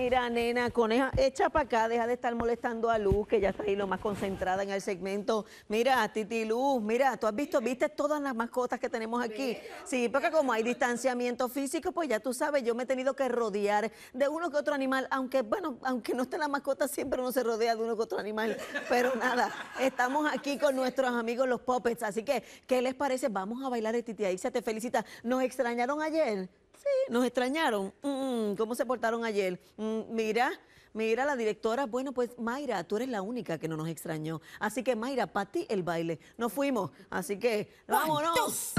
Mira, nena, coneja, echa para acá, deja de estar molestando a Luz, que ya está ahí lo más concentrada en el segmento. Mira, Titi Luz, mira, tú has visto, viste todas las mascotas que tenemos aquí. Sí, porque como hay distanciamiento físico, pues ya tú sabes, yo me he tenido que rodear de uno que otro animal, aunque, bueno, aunque no esté la mascota, siempre uno se rodea de uno que otro animal. Pero nada, estamos aquí con nuestros amigos los Puppets, así que, ¿qué les parece? Vamos a bailar el Titi se te felicita. ¿Nos extrañaron ayer? Sí, nos extrañaron. Mm, ¿Cómo se portaron ayer? Mm, mira, mira la directora. Bueno, pues Mayra, tú eres la única que no nos extrañó. Así que Mayra, para ti el baile. Nos fuimos. Así que vámonos.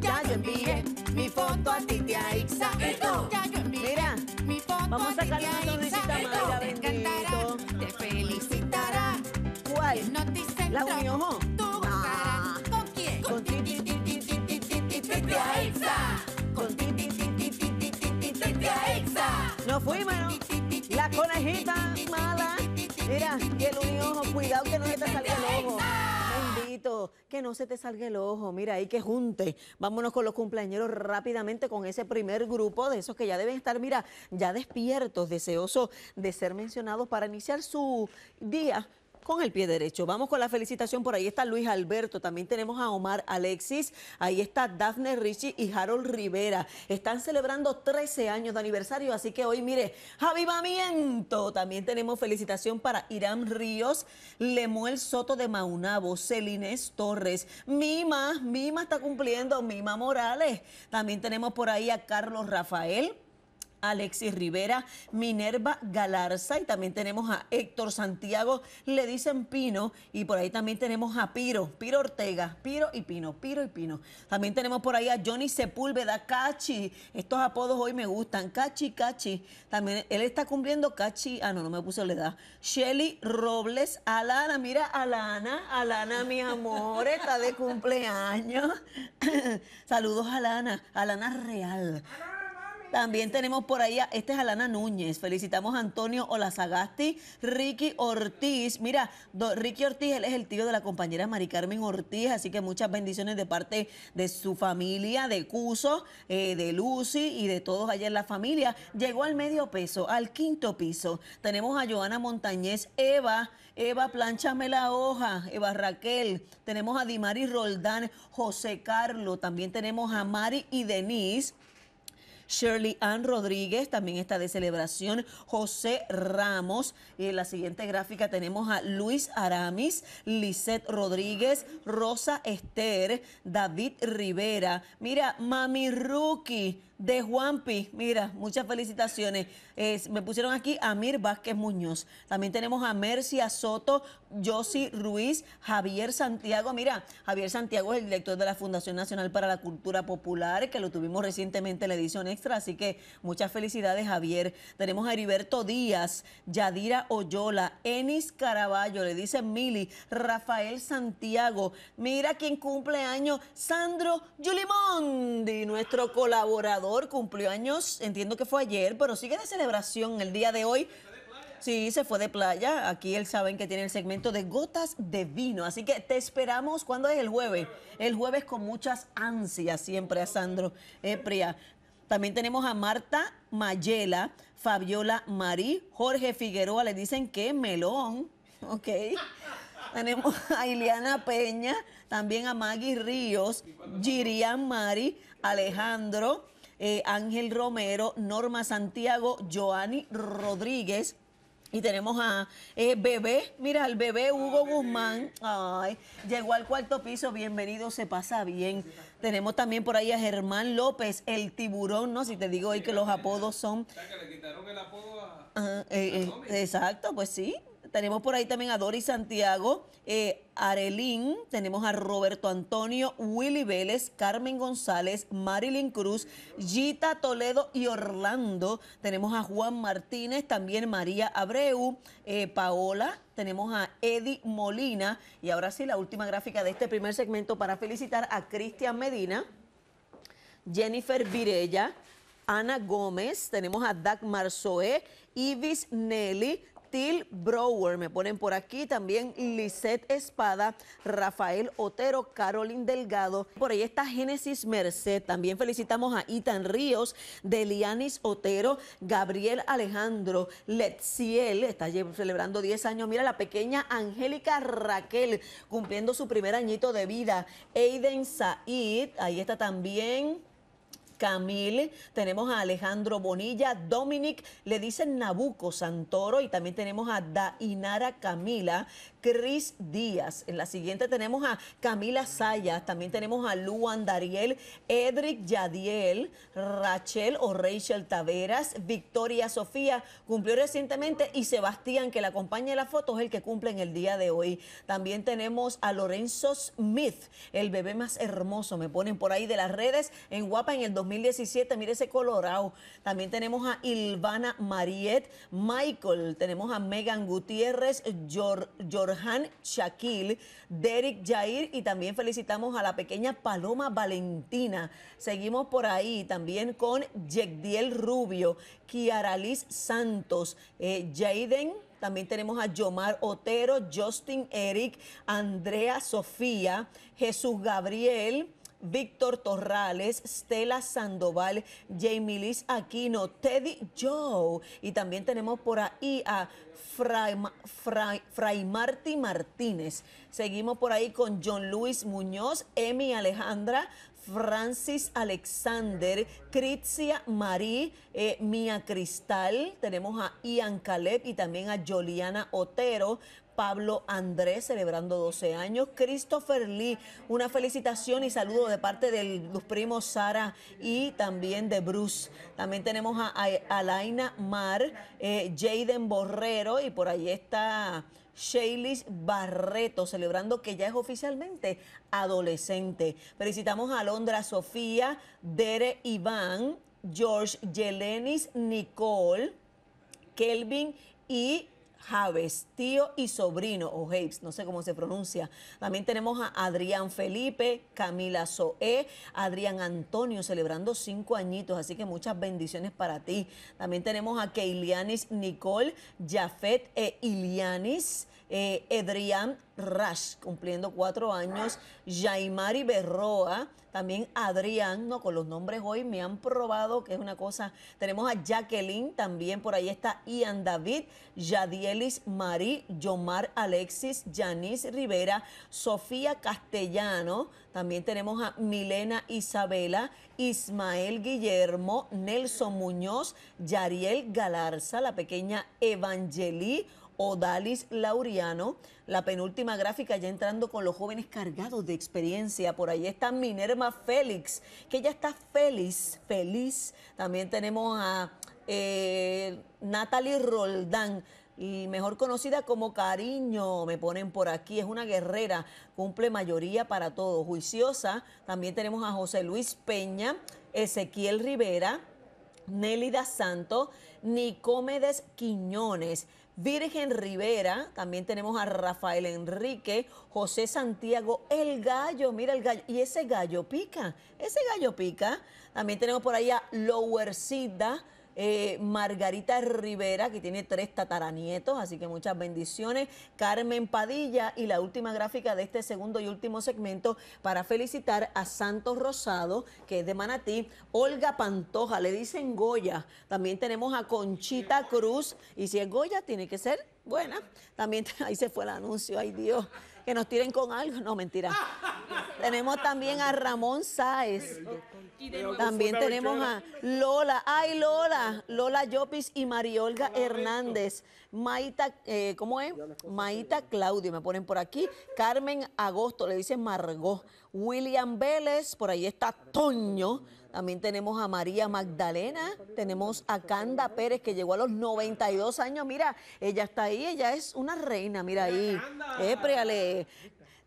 Ya mi foto a tía Ixa. Ya mira, mi foto vamos a sacarle una sonrisita a Mayra, bendito. Te felicitará. ¿Cuál? La unión. que no se te salga el ojo, mira ahí que junte. Vámonos con los cumpleaños rápidamente con ese primer grupo de esos que ya deben estar, mira, ya despiertos, deseosos de ser mencionados para iniciar su día con el pie derecho. Vamos con la felicitación. Por ahí está Luis Alberto. También tenemos a Omar Alexis. Ahí está Daphne Richie y Harold Rivera. Están celebrando 13 años de aniversario. Así que hoy, mire, avivamiento. También tenemos felicitación para Irán Ríos, Lemuel Soto de Maunabo, Celines Torres, Mima. Mima está cumpliendo. Mima Morales. También tenemos por ahí a Carlos Rafael. Alexis Rivera, Minerva Galarza y también tenemos a Héctor Santiago, le dicen Pino y por ahí también tenemos a Piro, Piro Ortega, Piro y Pino, Piro y Pino. También tenemos por ahí a Johnny Sepúlveda, Cachi, estos apodos hoy me gustan, Cachi, Cachi, también él está cumpliendo Cachi, ah no, no me puse la edad, Shelly Robles, Alana, mira Alana, Alana mi amor, está de cumpleaños. Saludos Alana, Alana Real. También tenemos por ahí, a, este es Alana Núñez, felicitamos a Antonio Olazagasti, Ricky Ortiz, mira, Ricky Ortiz, él es el tío de la compañera Mari Carmen Ortiz, así que muchas bendiciones de parte de su familia, de Cuso, eh, de Lucy y de todos allá en la familia. Llegó al medio peso, al quinto piso. Tenemos a Joana Montañez, Eva, Eva, planchame la hoja, Eva Raquel, tenemos a Dimari Roldán, José Carlos, también tenemos a Mari y Denise. Shirley Ann Rodríguez también está de celebración. José Ramos. Y en la siguiente gráfica tenemos a Luis Aramis, Lisette Rodríguez, Rosa Esther, David Rivera. Mira, Mami Rookie de Juanpi. Mira, muchas felicitaciones. me pusieron aquí Amir Vázquez Muñoz. También tenemos a Mercia Soto, Josy Ruiz, Javier Santiago. Mira, Javier Santiago es el director de la Fundación Nacional para la Cultura Popular, que lo tuvimos recientemente en la edición extra Así que muchas felicidades, Javier. Tenemos a Heriberto Díaz, Yadira Oyola, Enis Caraballo, le dice Mili, Rafael Santiago. Mira quién cumple años, Sandro Yulimondi, nuestro colaborador, cumplió años, entiendo que fue ayer, pero sigue de celebración el día de hoy. Sí, se fue de playa. Aquí él saben que tiene el segmento de gotas de vino. Así que te esperamos. cuando es el jueves? El jueves con muchas ansias siempre a Sandro Epria. También tenemos a Marta Mayela, Fabiola Marí, Jorge Figueroa, le dicen que melón, ¿ok? tenemos a Ileana Peña, también a Maggie Ríos, Girian Mari, Alejandro, eh, Ángel Romero, Norma Santiago, Joanny Rodríguez, y tenemos a eh, Bebé, mira, al bebé Hugo Guzmán. Ay, llegó al cuarto piso, bienvenido, se pasa bien. Tenemos también por ahí a Germán López, el tiburón, ¿no? Si te digo hoy que los apodos son... O que le quitaron el apodo a... Eh, eh, exacto, pues sí, tenemos por ahí también a Dori Santiago, eh, Arelín, tenemos a Roberto Antonio, Willy Vélez, Carmen González, Marilyn Cruz, Gita Toledo y Orlando. Tenemos a Juan Martínez, también María Abreu, eh, Paola, tenemos a Eddie Molina. Y ahora sí, la última gráfica de este primer segmento para felicitar a Cristian Medina, Jennifer Virella, Ana Gómez, tenemos a Dagmar Marsoe, Ibis Nelly, Til Brower, me ponen por aquí, también Lisette Espada, Rafael Otero, Carolyn Delgado, por ahí está Génesis Merced, también felicitamos a Itan Ríos, Delianis Otero, Gabriel Alejandro, Letziel, está celebrando 10 años, mira la pequeña Angélica Raquel, cumpliendo su primer añito de vida, Aiden Said, ahí está también... Camille, tenemos a Alejandro Bonilla, Dominic, le dicen Nabuco Santoro y también tenemos a Dainara Camila, Cris Díaz. En la siguiente tenemos a Camila Sayas, también tenemos a Luan Dariel, Edric Yadiel, Rachel o Rachel Taveras, Victoria Sofía, cumplió recientemente y Sebastián, que la acompaña en la foto, es el que cumple en el día de hoy. También tenemos a Lorenzo Smith, el bebé más hermoso, me ponen por ahí de las redes, en Guapa en el 2017. Mire ese Colorado. También tenemos a Ilvana Mariet, Michael, tenemos a Megan Gutiérrez, Jorjan Shaquil, Derek Jair y también felicitamos a la pequeña Paloma Valentina. Seguimos por ahí también con Yegdiel Rubio, Kiara Liz Santos, eh, Jaden. También tenemos a Yomar Otero, Justin Eric, Andrea Sofía, Jesús Gabriel. Víctor Torrales, Stella Sandoval, Jamie Liz Aquino, Teddy Joe. Y también tenemos por ahí a Fray, Martínez. Seguimos por ahí con John Luis Muñoz, Emi Alejandra, Francis Alexander, Critzia Marie, eh, Mia Cristal, tenemos a Ian Caleb y también a Joliana Otero, Pablo Andrés, celebrando 12 años. Christopher Lee, una felicitación y saludo de parte de los primos Sara y también de Bruce. También tenemos a Alaina Mar, eh, Jaden Borrero y por ahí está Shaylis Barreto, celebrando que ya es oficialmente adolescente. Felicitamos a Alondra Sofía, Dere Iván, George Yelenis Nicole, Kelvin y Javes, tío y sobrino, o Javes, no sé cómo se pronuncia. También tenemos a Adrián Felipe, Camila Zoe, Adrián Antonio, celebrando cinco añitos, así que muchas bendiciones para ti. También tenemos a Keilianis Nicole, Jafet e Ilianis, eh, Edrián Adrián Rash, cumpliendo cuatro años, Jaimari Berroa, también Adrián, con los nombres hoy me han probado que es una cosa. Tenemos a Jacqueline, también por ahí está Ian David, Yadielis Marí, Yomar Alexis, Yanis Rivera, Sofía Castellano, también tenemos a Milena Isabela, Ismael Guillermo, Nelson Muñoz, Yariel Galarza, la pequeña Evangelí, Odalis Lauriano. La penúltima gráfica ya entrando con los jóvenes cargados de experiencia. Por ahí está Minerva Félix, que ya está feliz, feliz. También tenemos a eh, Natalie Roldán y mejor conocida como Cariño, me ponen por aquí, es una guerrera, cumple mayoría para todos, juiciosa. También tenemos a José Luis Peña, Ezequiel Rivera, Nélida Santo Nicómedes Quiñones. Virgen Rivera, también tenemos a Rafael Enrique, José Santiago, el gallo, mira el gallo, y ese gallo pica, ese gallo pica. También tenemos por ahí a Lowercida, eh, Margarita Rivera, que tiene tres tataranietos, así que muchas bendiciones. Carmen Padilla y la última gráfica de este segundo y último segmento para felicitar a Santos Rosado, que es de Manatí. Olga Pantoja, le dicen Goya. También tenemos a Conchita Cruz. Y si es Goya, tiene que ser buena. También ahí se fue el anuncio, ay Dios que nos tiren con algo. No, mentira. tenemos también a Ramón Sáez. También tenemos a Lola. Ay, Lola. Lola Llopis y Mariolga Hernández. Maita, eh, ¿cómo es? Maita Claudio, me ponen por aquí. Carmen Agosto, le dicen Margot. William Vélez, por ahí está Toño. También tenemos a María Magdalena, tenemos a Canda Pérez que llegó a los 92 años. Mira, ella está ahí, ella es una reina, mira ahí. épreale.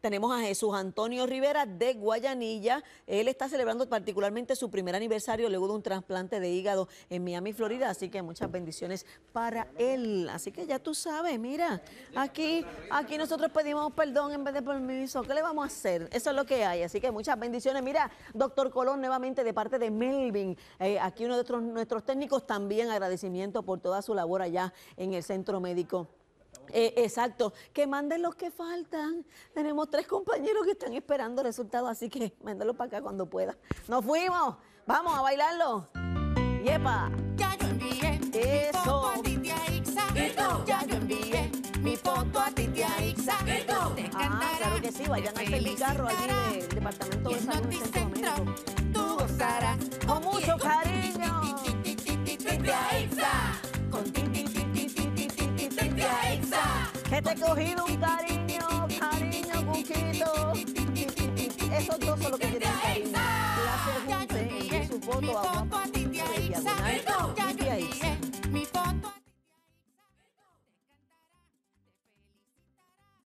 Tenemos a Jesús Antonio Rivera de Guayanilla. Él está celebrando particularmente su primer aniversario Le de un trasplante de hígado en Miami, Florida. Así que muchas bendiciones para él. Así que ya tú sabes, mira, aquí, aquí nosotros pedimos perdón en vez de permiso. ¿Qué le vamos a hacer? Eso es lo que hay. Así que muchas bendiciones. Mira, doctor Colón, nuevamente de parte de Melvin. Eh, aquí uno de nuestros técnicos también agradecimiento por toda su labor allá en el centro médico exacto, que manden los que faltan. Tenemos tres compañeros que están esperando resultados, así que mándalo para acá cuando pueda. Nos fuimos, vamos a bailarlo. Yepa. Ya yo envié mi foto a Titia Ixa. Ya yo envié mi foto a Titia Ixa. Te encantará. Ah, claro que sí, vayan mi Carro allí del Departamento de Salud del Centro Tú gozarás con mucho cariño. Titia que te he cogido un cariño, cariño, cuquito. Esos dos son los que tienen cariño. La Junte, y su voto a y diagonal.